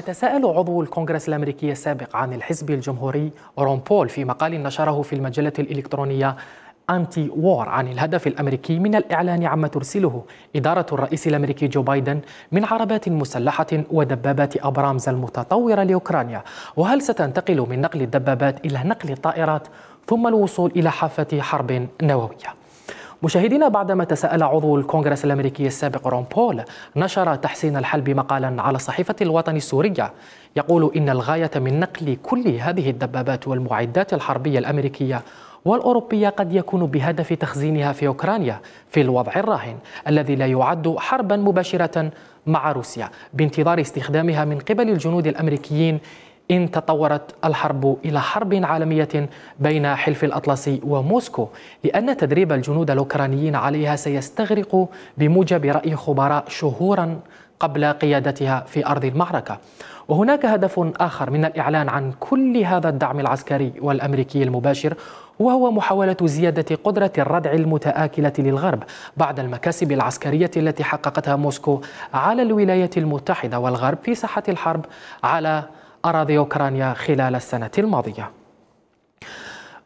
يتساءل عضو الكونغرس الامريكي السابق عن الحزب الجمهوري رون بول في مقال نشره في المجله الالكترونيه أنتي وور عن الهدف الأمريكي من الإعلان عما ترسله إدارة الرئيس الأمريكي جو بايدن من عربات مسلحة ودبابات أبرامز المتطورة لأوكرانيا وهل ستنتقل من نقل الدبابات إلى نقل الطائرات ثم الوصول إلى حافة حرب نووية مشاهدينا بعدما تساءل عضو الكونغرس الامريكي السابق رون بول نشر تحسين الحلب مقالا على صحيفه الوطن السوريه يقول ان الغايه من نقل كل هذه الدبابات والمعدات الحربيه الامريكيه والأوروبية قد يكون بهدف تخزينها في أوكرانيا في الوضع الراهن الذي لا يعد حربا مباشرة مع روسيا بانتظار استخدامها من قبل الجنود الأمريكيين إن تطورت الحرب إلى حرب عالمية بين حلف الأطلسي وموسكو لأن تدريب الجنود الأوكرانيين عليها سيستغرق بموجب رأي خبراء شهورا قبل قيادتها في أرض المعركة وهناك هدف آخر من الإعلان عن كل هذا الدعم العسكري والأمريكي المباشر وهو محاولة زيادة قدرة الردع المتآكلة للغرب بعد المكاسب العسكرية التي حققتها موسكو على الولايات المتحدة والغرب في ساحة الحرب على أراضي أوكرانيا خلال السنة الماضية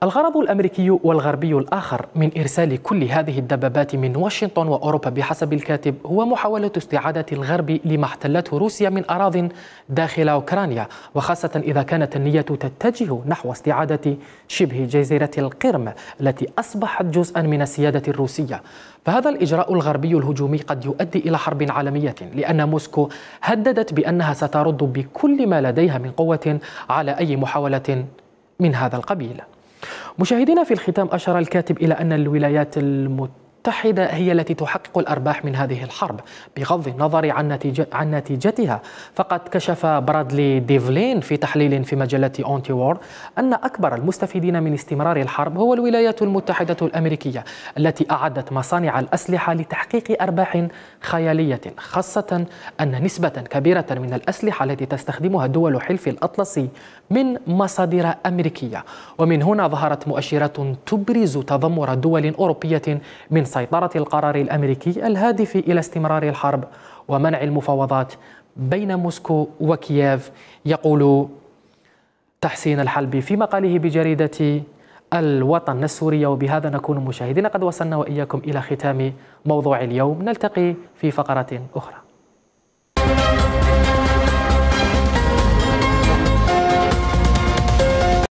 الغرض الامريكي والغربي الاخر من ارسال كل هذه الدبابات من واشنطن واوروبا بحسب الكاتب هو محاوله استعاده الغرب لما احتلته روسيا من اراض داخل اوكرانيا وخاصه اذا كانت النيه تتجه نحو استعاده شبه جزيره القرم التي اصبحت جزءا من السياده الروسيه فهذا الإجراء الغربي الهجومي قد يؤدي إلى حرب عالمية لأن موسكو هددت بأنها سترد بكل ما لديها من قوة على أي محاولة من هذا القبيل مشاهدينا في الختام أشار الكاتب إلى أن الولايات المتحدة المتحدة هي التي تحقق الأرباح من هذه الحرب بغض النظر عن, نتيجة عن نتيجتها فقد كشف برادلي ديفلين في تحليل في مجلة أونتي وور أن أكبر المستفيدين من استمرار الحرب هو الولايات المتحدة الأمريكية التي أعدت مصانع الأسلحة لتحقيق أرباح خيالية خاصة أن نسبة كبيرة من الأسلحة التي تستخدمها دول حلف الأطلسي من مصادر أمريكية ومن هنا ظهرت مؤشرات تبرز تذمر دول أوروبية من سيطرة القرار الأمريكي الهادف إلى استمرار الحرب ومنع المفاوضات بين موسكو وكييف يقول تحسين الحلبي في مقاله بجريدة الوطن السورية وبهذا نكون مشاهدين قد وصلنا وإياكم إلى ختام موضوع اليوم نلتقي في فقرة أخرى